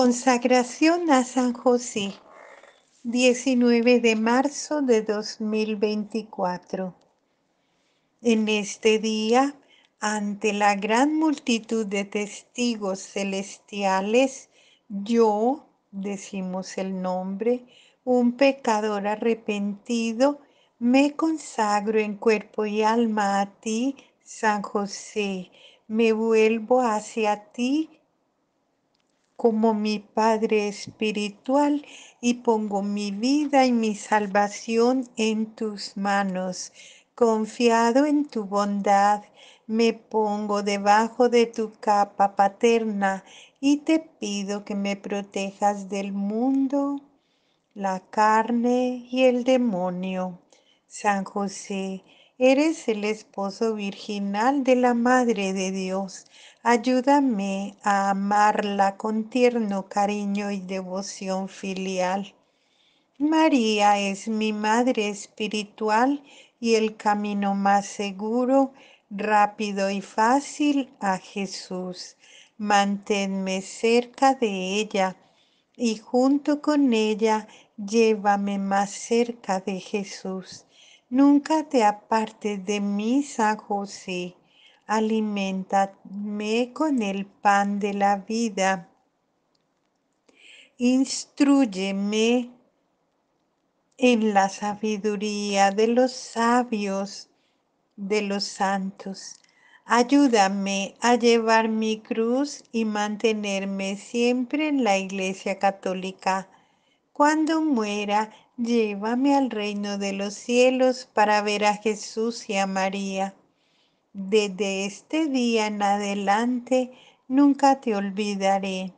Consagración a San José, 19 de marzo de 2024. En este día, ante la gran multitud de testigos celestiales, yo, decimos el nombre, un pecador arrepentido, me consagro en cuerpo y alma a ti, San José, me vuelvo hacia ti como mi Padre Espiritual y pongo mi vida y mi salvación en tus manos. Confiado en tu bondad, me pongo debajo de tu capa paterna y te pido que me protejas del mundo, la carne y el demonio. San José, Eres el esposo virginal de la Madre de Dios. Ayúdame a amarla con tierno cariño y devoción filial. María es mi Madre espiritual y el camino más seguro, rápido y fácil a Jesús. Manténme cerca de ella y junto con ella llévame más cerca de Jesús. Nunca te apartes de mí, San José. Alimentadme con el pan de la vida. Instruyeme en la sabiduría de los sabios, de los santos. Ayúdame a llevar mi cruz y mantenerme siempre en la Iglesia Católica cuando muera, llévame al reino de los cielos para ver a Jesús y a María. Desde este día en adelante, nunca te olvidaré.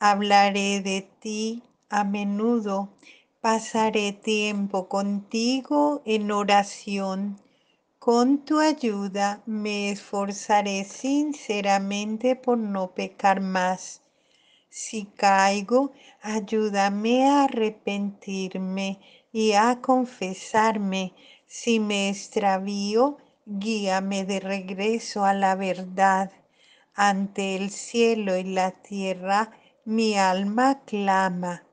Hablaré de ti a menudo. Pasaré tiempo contigo en oración. Con tu ayuda me esforzaré sinceramente por no pecar más. Si caigo, ayúdame a arrepentirme y a confesarme. Si me extravío, guíame de regreso a la verdad. Ante el cielo y la tierra, mi alma clama.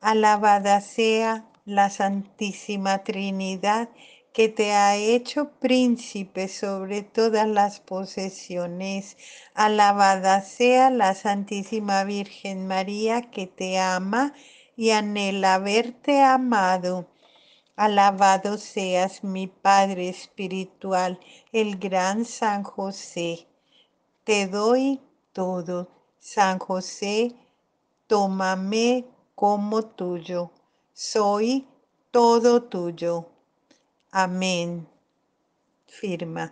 Alabada sea la Santísima Trinidad que te ha hecho príncipe sobre todas las posesiones. Alabada sea la Santísima Virgen María, que te ama y anhela haberte amado. Alabado seas mi Padre Espiritual, el gran San José. Te doy todo. San José, tómame como tuyo. Soy todo tuyo. Amém. Firma.